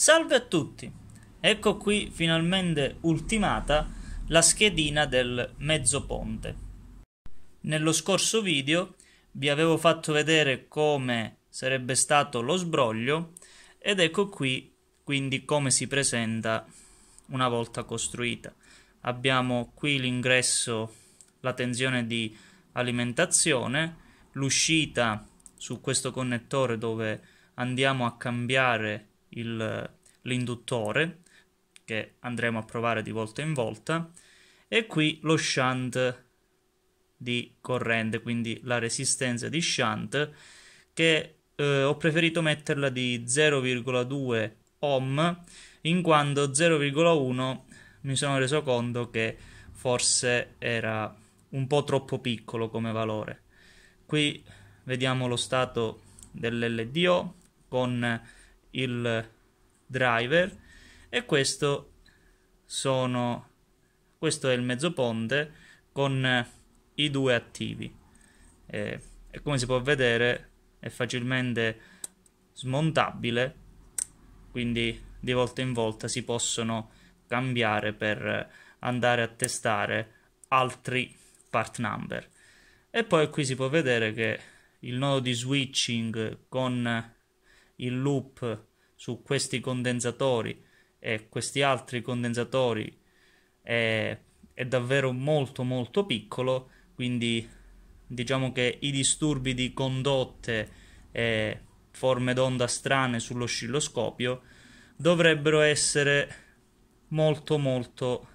Salve a tutti! Ecco qui finalmente ultimata la schedina del mezzoponte. Nello scorso video vi avevo fatto vedere come sarebbe stato lo sbroglio ed ecco qui quindi come si presenta una volta costruita. Abbiamo qui l'ingresso, la tensione di alimentazione, l'uscita su questo connettore dove andiamo a cambiare il, l'induttore, che andremo a provare di volta in volta, e qui lo shunt di corrente, quindi la resistenza di shunt, che eh, ho preferito metterla di 0,2 ohm, in quanto 0,1 mi sono reso conto che forse era un po' troppo piccolo come valore. Qui vediamo lo stato dell'LDO con il driver e questo sono questo è il mezzo ponte con eh, i due attivi e, e come si può vedere è facilmente smontabile quindi di volta in volta si possono cambiare per andare a testare altri part number e poi qui si può vedere che il nodo di switching con in loop su questi condensatori e questi altri condensatori è, è davvero molto molto piccolo quindi diciamo che i disturbi di condotte e forme d'onda strane sull'oscilloscopio dovrebbero essere molto molto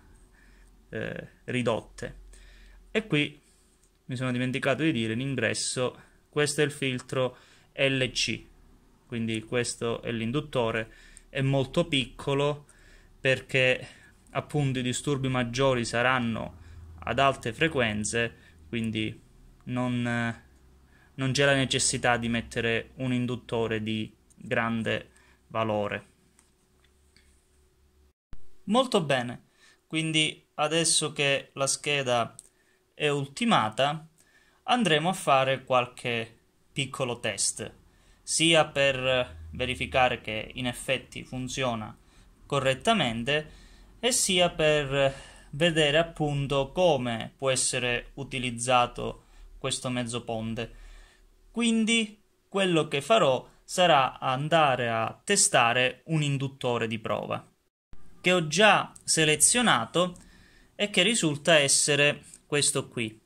eh, ridotte e qui mi sono dimenticato di dire l'ingresso questo è il filtro LC quindi questo è l'induttore, è molto piccolo perché appunto i disturbi maggiori saranno ad alte frequenze, quindi non, non c'è la necessità di mettere un induttore di grande valore. Molto bene, quindi adesso che la scheda è ultimata andremo a fare qualche piccolo test sia per verificare che in effetti funziona correttamente e sia per vedere appunto come può essere utilizzato questo mezzo ponte. Quindi quello che farò sarà andare a testare un induttore di prova che ho già selezionato e che risulta essere questo qui.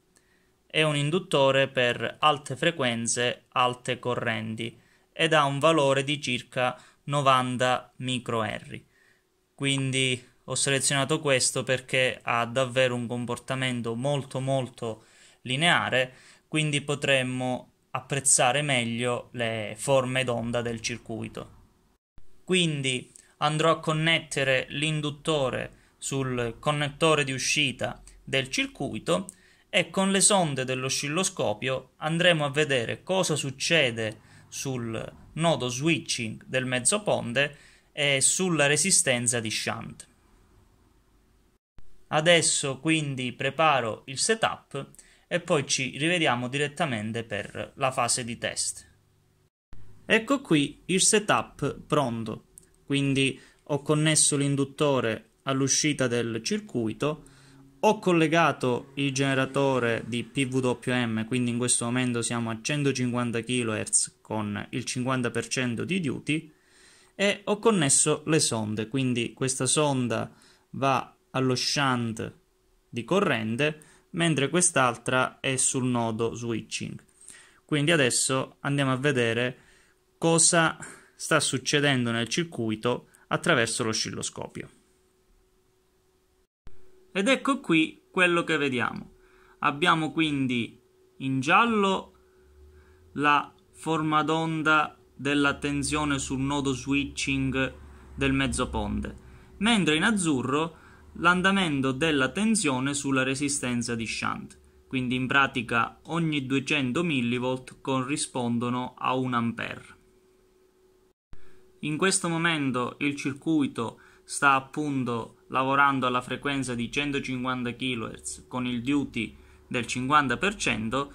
È un induttore per alte frequenze, alte correnti ed ha un valore di circa 90 microhenry. Quindi ho selezionato questo perché ha davvero un comportamento molto molto lineare, quindi potremmo apprezzare meglio le forme d'onda del circuito. Quindi andrò a connettere l'induttore sul connettore di uscita del circuito e con le sonde dell'oscilloscopio andremo a vedere cosa succede sul nodo switching del mezzo ponte e sulla resistenza di shunt. Adesso quindi preparo il setup e poi ci rivediamo direttamente per la fase di test. Ecco qui il setup pronto, quindi ho connesso l'induttore all'uscita del circuito, ho collegato il generatore di PWM, quindi in questo momento siamo a 150 kHz con il 50% di duty e ho connesso le sonde, quindi questa sonda va allo shunt di corrente mentre quest'altra è sul nodo switching. Quindi adesso andiamo a vedere cosa sta succedendo nel circuito attraverso l'oscilloscopio. Ed ecco qui quello che vediamo. Abbiamo quindi in giallo la forma d'onda della tensione sul nodo switching del mezzoponde, mentre in azzurro l'andamento della tensione sulla resistenza di shunt. Quindi in pratica ogni 200 mV corrispondono a 1 A. In questo momento il circuito sta appunto lavorando alla frequenza di 150 kHz con il duty del 50%,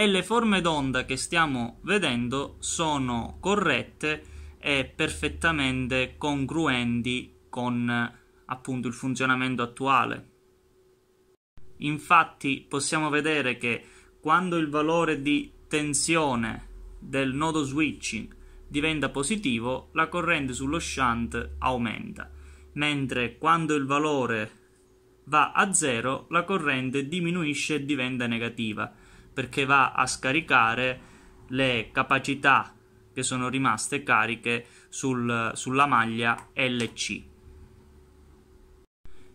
e le forme d'onda che stiamo vedendo sono corrette e perfettamente congruenti con appunto il funzionamento attuale. Infatti possiamo vedere che quando il valore di tensione del nodo switching diventa positivo, la corrente sullo shunt aumenta, mentre quando il valore va a zero, la corrente diminuisce e diventa negativa perché va a scaricare le capacità che sono rimaste cariche sul, sulla maglia LC.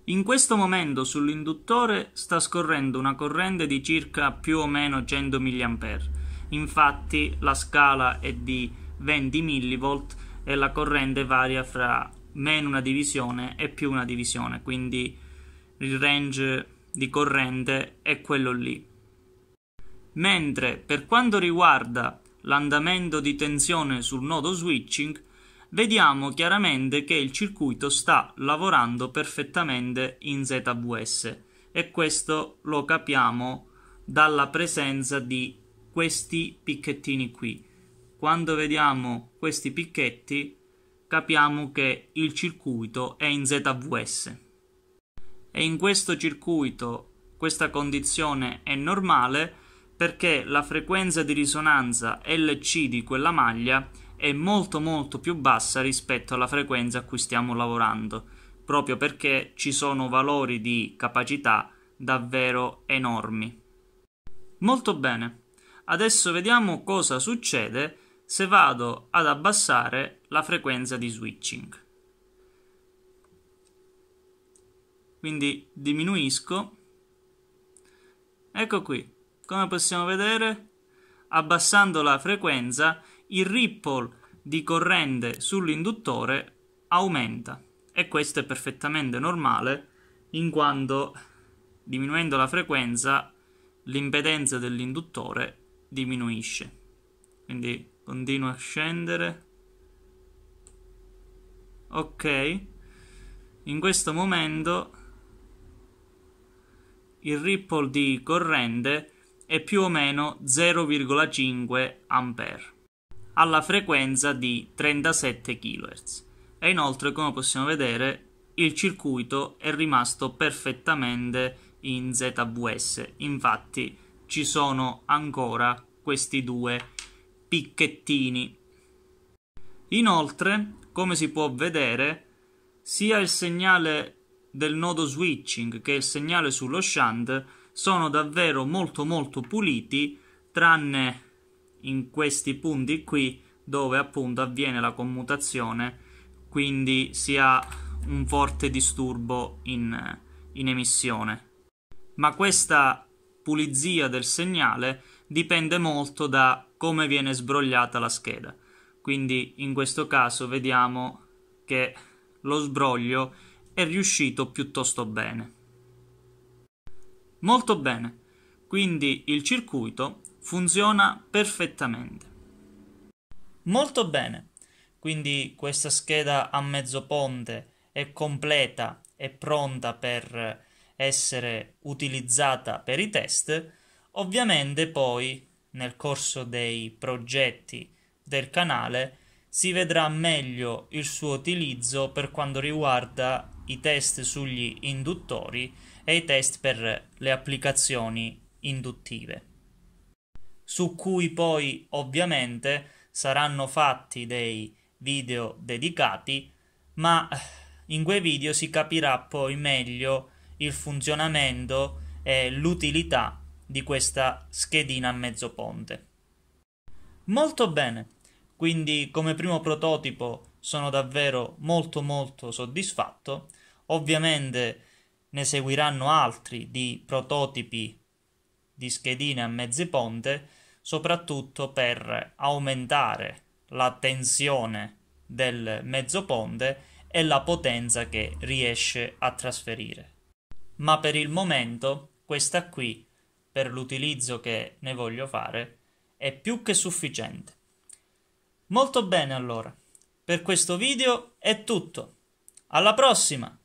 In questo momento sull'induttore sta scorrendo una corrente di circa più o meno 100 mA. Infatti la scala è di 20 mV e la corrente varia fra meno una divisione e più una divisione, quindi il range di corrente è quello lì mentre per quanto riguarda l'andamento di tensione sul nodo switching vediamo chiaramente che il circuito sta lavorando perfettamente in ZWS e questo lo capiamo dalla presenza di questi picchettini qui. Quando vediamo questi picchetti capiamo che il circuito è in ZWS e in questo circuito questa condizione è normale perché la frequenza di risonanza LC di quella maglia è molto molto più bassa rispetto alla frequenza a cui stiamo lavorando, proprio perché ci sono valori di capacità davvero enormi. Molto bene, adesso vediamo cosa succede se vado ad abbassare la frequenza di switching. Quindi diminuisco. Ecco qui, come possiamo vedere abbassando la frequenza il ripple di corrente sull'induttore aumenta e questo è perfettamente normale in quanto diminuendo la frequenza l'impedenza dell'induttore diminuisce quindi continua a scendere ok in questo momento il ripple di corrente è più o meno 0,5 A alla frequenza di 37 kHz e inoltre come possiamo vedere il circuito è rimasto perfettamente in ZVS infatti ci sono ancora questi due picchettini inoltre come si può vedere sia il segnale del nodo switching che il segnale sullo shunt sono davvero molto molto puliti tranne in questi punti qui dove appunto avviene la commutazione quindi si ha un forte disturbo in, in emissione ma questa pulizia del segnale dipende molto da come viene sbrogliata la scheda quindi in questo caso vediamo che lo sbroglio è riuscito piuttosto bene Molto bene, quindi il circuito funziona perfettamente. Molto bene, quindi questa scheda a mezzo ponte è completa e pronta per essere utilizzata per i test. Ovviamente poi nel corso dei progetti del canale si vedrà meglio il suo utilizzo per quanto riguarda i test sugli induttori e i test per le applicazioni induttive, su cui poi ovviamente saranno fatti dei video dedicati, ma eh, in quei video si capirà poi meglio il funzionamento e l'utilità di questa schedina a mezzo ponte. Molto bene, quindi come primo prototipo sono davvero molto molto soddisfatto. Ovviamente ne seguiranno altri di prototipi di schedine a mezzi ponte, soprattutto per aumentare la tensione del mezzo ponte e la potenza che riesce a trasferire. Ma per il momento questa qui, per l'utilizzo che ne voglio fare, è più che sufficiente. Molto bene allora, per questo video è tutto. Alla prossima!